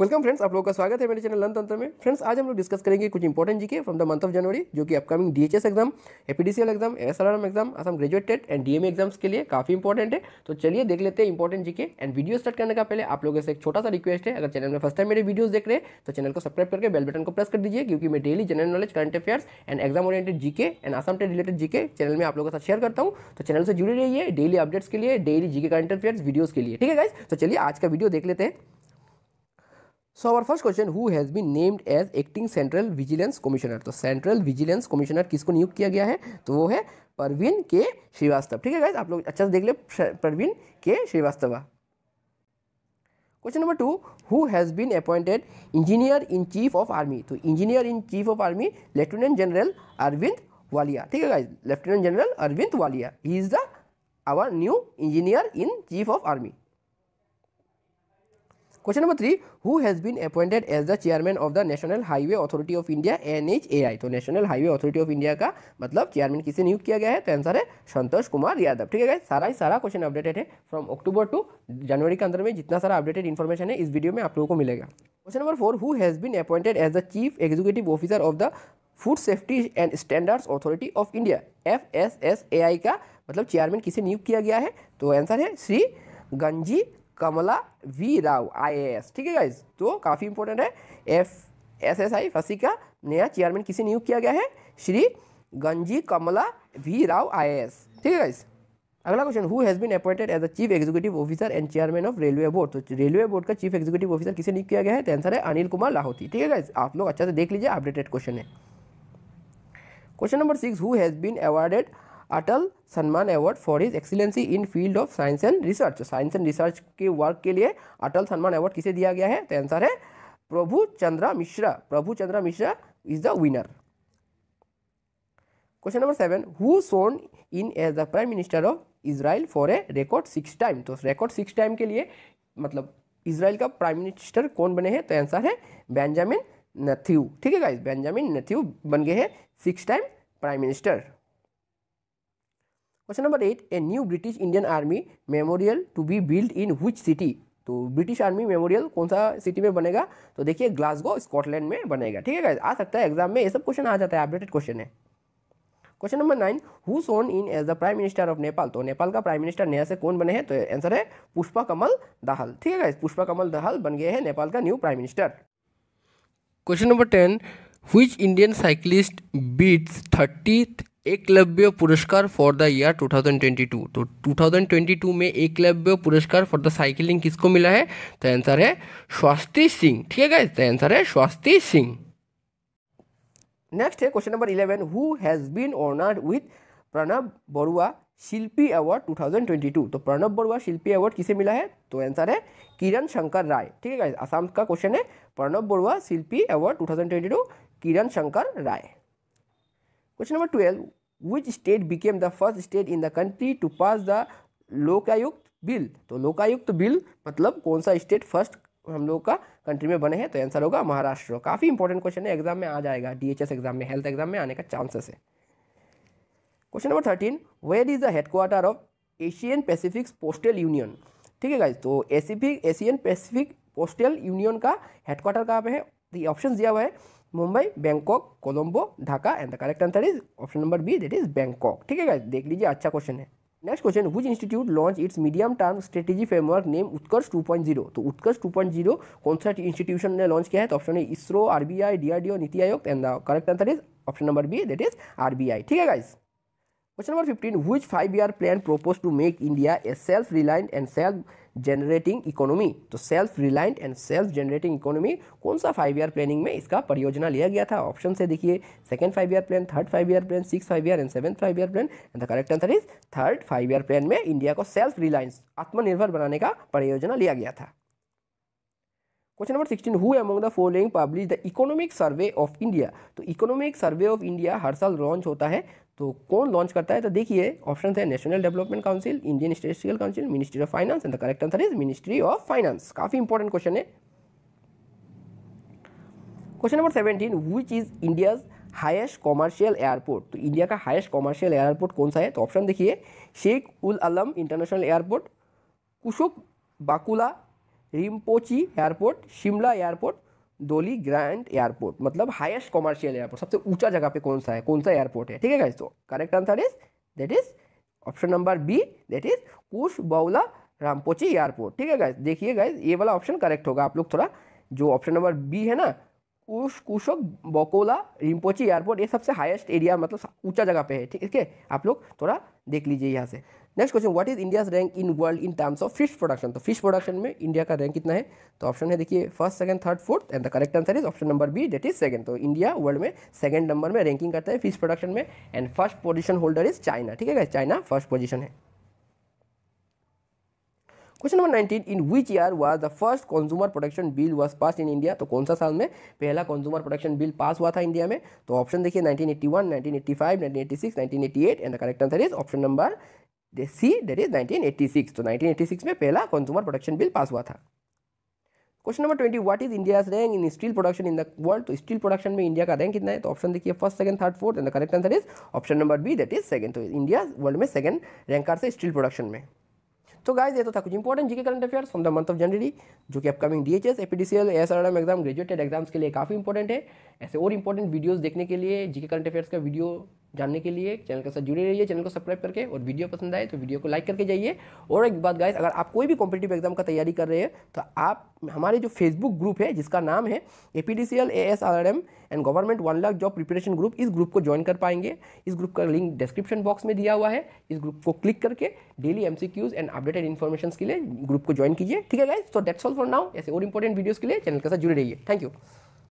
welcome friends आप लोगों का स्वागत है मेरे चैनल लन तंत्र में फ्रेंड्स आज हम लोग डिस्कस करेंगे कुछ important GK from the month of January जो कि upcoming DHS exam APDCL exam SRM exam Assam graduated and DMA exams के लिए काफी इंपॉर्टेंट है तो चलिए देख लेते हैं important GK and video start करने का पहले आप लोगों से एक छोटा सा रिक्वेस्ट है अगर चैनल में फर्स्ट टाइम मेरे वीडियोज देख रहे हैं तो चैनल को सब्सक्राइब करके बेल बटन को प्रेस कर दीजिए क्योंकि मैं daily general knowledge current affairs and exam oriented GK and Assam TET related GK channel में आप लोगों के साथ शेयर करता हूँ तो चैनल से जुड़े रहिए डेली अपडेट्स के लिए daily GK current affairs videos के लिए ठीक है गाइज तो चलिए आज का वीडियो देख लेते हैं so our first question who has been named as acting central vigilance commissioner तो सेंट्रल विजिलेंस कमिश्नर किसको नियुक्त किया गया है तो वो है परवीन के श्रीवास्तव ठीक है गाइज आप लोग अच्छा से देख ले Praveen K Srivastava question number two who has been appointed engineer in chief of army तो engineer in chief of army lieutenant general Arvind Walia ठीक है guys lieutenant general Arvind Walia he is the our new engineer in chief of army question number three who has been appointed as the chairman of the national highway authority of India N तो national highway authority of India का मतलब chairman किसे नियुक्त किया गया है तो answer है संतोष कुमार यादव ठीक है सारा ही सारा क्वेश्चन अपडेटेड है फ्रॉम अक्टूबर टू जनवरी के अंदर में जितना सारा अपडेटेड इन्फॉर्मेशन है इस वीडियो में आप लोगों को मिलेगा question number four who has been appointed as the chief executive officer of the food safety and standards authority of India F S S A I का मतलब चेयरमैन किसे नियुक्त किया गया है तो आंसर है श्री गंजी कमला वी राव आईएएस ठीक है गाइज तो काफ़ी इंपॉर्टेंट है एफ एस एस आई फसी का नया चेयरमैन किसे नियुक्त किया गया है श्री गंजी कमला वी राव आईएएस ठीक है गाइज अगला question who has been appointed as a chief executive officer and chairman of railway board तो रेलवे बोर्ड का चीफ एग्जीक्यूटिव ऑफिसर किसे नियुक्त किया गया है तो आंसर है अनिल कुमार लाहौती ठीक है गाइज आप लोग अच्छा से देख लीजिए अपडेटेड क्वेश्चन है question number six who has been awarded Atal Samman award for his excellency in field of science and research science and research के वर्क के लिए अटल सम्मान अवार्ड किसे दिया गया है तो आंसर है Prabhu Chandra Mishra Prabhu Chandra Mishra is the winner question number seven who sworn in as the prime minister of Israel for a record six time तो रिकॉर्ड सिक्स टाइम के लिए मतलब इसराइल का प्राइम मिनिस्टर कौन बने हैं तो आंसर है बेंजामिन नथ्यू ठीक है बेंजामिन नथ्यू बन गए हैं six time prime minister question number eight a new British Indian army memorial to be build in which city तो ब्रिटिश आर्मी मेमोरियल कौन सा सिटी में बनेगा तो देखिए ग्लासगो स्कॉटलैंड में बनेगा ठीक है आ सकता है एग्जाम में ये सब क्वेश्चन आ जाता है अपडेटेड क्वेश्चन है question number nine who sworn in as the prime minister of Nepal तो नेपाल का प्राइम मिनिस्टर नया से कौन बने हैं तो आंसर है पुष्पा कमल दाहल ठीक है पुष्पा कमल दाहल बन गए हैं नेपाल का new prime minister question number ten who Indian cyclist beats thirty Eklavya Puraskar for the year 2022 तो 2022 में Eklavya Puraskar for the cycling किसको मिला है तो आंसर है स्वास्ति सिंह ठीक है गाइस तो आंसर है स्वास्ति सिंह नेक्स्ट है question number 11 who has been honoured with Pranab Barua Shilpi award 2022 तो प्रणब बरुआ शिल्पी अवार्ड किसे मिला है तो आंसर है किरण शंकर राय ठीक है गाइस आसाम का क्वेश्चन है Pranab Barua Shilpi award 2022 Kiran Shankar Rai question number twelve which state became the first state in the country to pass the Lokayukta bill तो लोकायुक्त बिल मतलब कौन सा स्टेट फर्स्ट हम लोग का कंट्री में बने हैं तो आंसर होगा महाराष्ट्र काफ़ी इंपॉर्टेंट क्वेश्चन है एग्जाम में आ जाएगा डीएचएस एग्जाम में हेल्थ एग्जाम में आने का चांसेस है question number thirteen where is the headquarter of Asian Pacific postal union ठीक है गाइज तो pacific Asian Pacific postal union का हेडक्वार्टर कहाँ पे है ऑप्शन तो दिया हुआ है Mumbai Bangkok Colombo Dhaka and the correct answer is option number B that is Bangkok ठीक है गाइस देख लीजिए अच्छा क्वेश्चन है next question whose institute launch its medium term strategy framework name Utkarsh 2.0 तो उत्कर्ष 2.0 कौन सा इंस्टीट्यूशन ने लॉन्च किया है तो ऑप्शन है ISRO RBI DRDO Niti Aayog and the correct answer is option number B that is RBI ठीक है guys question number fifteen whose five year plan propose to make India a self reliant and self generating economy तो self reliant and self generating economy कौन सा five year planning में इसका परियोजना लिया गया था ऑप्शन से देखिए second five year plan third five year plan six five year and seven five year plan and the correct answer is third five year plan में इंडिया को सेल्फ रिलायंस आत्मनिर्भर बनाने का परियोजना लिया गया था question number sixteen who among the following publish the economic survey of India तो इकोनॉमिक सर्वे ऑफ इंडिया हर साल लॉन्च होता है तो कौन लॉन्च करता है तो देखिए ऑप्शन है national development council Indian statistical council ministry of finance and the correct answer is ministry of finance काफ़ी इंपॉर्टेंट क्वेश्चन है question number seventeen which is India's highest commercial airport तो इंडिया का highest commercial airport कौन सा है तो option देखिए Sheikh ul Alam international airport Kushok Bakula Rimpochee airport Shimla airport Jolly Grant airport मतलब हाईएस्ट कॉमर्शियल एयरपोर्ट सबसे ऊंचा जगह पे कौन सा है कौन सा एयरपोर्ट है ठीक है तो correct answer is that is option number B that is Kushok Bakula Rimpochee airport ठीक है गाइज देखिए गाइज ये वाला ऑप्शन करेक्ट होगा आप लोग थोड़ा जो ऑप्शन नंबर बी है ना कुश कुशोक बोकोला रिम्पोची एयरपोर्ट ये सबसे हाईएस्ट एरिया मतलब ऊंचा जगह पे है ठीक है आप लोग थोड़ा देख लीजिए यहाँ से next question what is India's rank in world in terms of fish production तो फिश प्रोडक्शन में इंडिया का रैंक कितना है तो ऑप्शन है देखिए first second third fourth and the correct answer is option number B that is second तो India world में सेकंड नंबर में रैंकिंग करता है फिश प्रोडक्शन में and first position holder is China ठीक है चाइना फर्स्ट पोजिशन है question number nineteen in which year was the first consumer production bill was pass in India तो कौन सा साल में पहला कंज्यूमर प्रोडक्शन बिल पास हुआ था इंडिया में तो ऑप्शन देखिए 1981 1985 1986 1988 and the correct answer is option number C that is 1986 तो 1986 में पहला कंज्यूमर प्रोडक्शन बिल पास हुआ था question number twenty what is India rank in steel production in the world तो स्टील प्रोडक्शन में इंडिया का rank कितना है तो ऑप्शन देखिए first second third fourth and the correct answer is option number B that is second तो India world में second rank कार से स्टील प्रोडक्शन में तो गाइज ये तो था कुछ important GK current affairs from the month of January जो कि upcoming D D H L S R M exam graduated exams के लिए काफ़ी इंपॉर्टेंट है ऐसे और इंपॉर्टेंट वीडियोस देखने के लिए जीके करंट अफेयर्स का वीडियो जानने के लिए चैनल के साथ जुड़े रहिए चैनल को सब्सक्राइब करके और वीडियो पसंद आए तो वीडियो को लाइक करके जाइए और एक बात गाइस अगर आप कोई भी कॉम्पिटेटिव एग्जाम का तैयारी कर रहे हैं तो आप हमारे जो फेसबुक ग्रुप है जिसका नाम है A P D C L A S R M and government one lakh job preparation group इस ग्रुप को ज्वाइन कर पाएंगे इस ग्रुप का लिंक डिस्क्रिप्शन बॉक्स में दिया हुआ है इस ग्रुप को क्लिक करके daily M C Qs and updated information के लिए ग्रुप को ज्वाइन कीजिए ठीक है गाइज तो डेट्स ऑल फॉर नाउ ऐसे और इंपॉर्टेंट वीडियोज़ के लिए चैनल के साथ जुड़े रहिए थैंक यू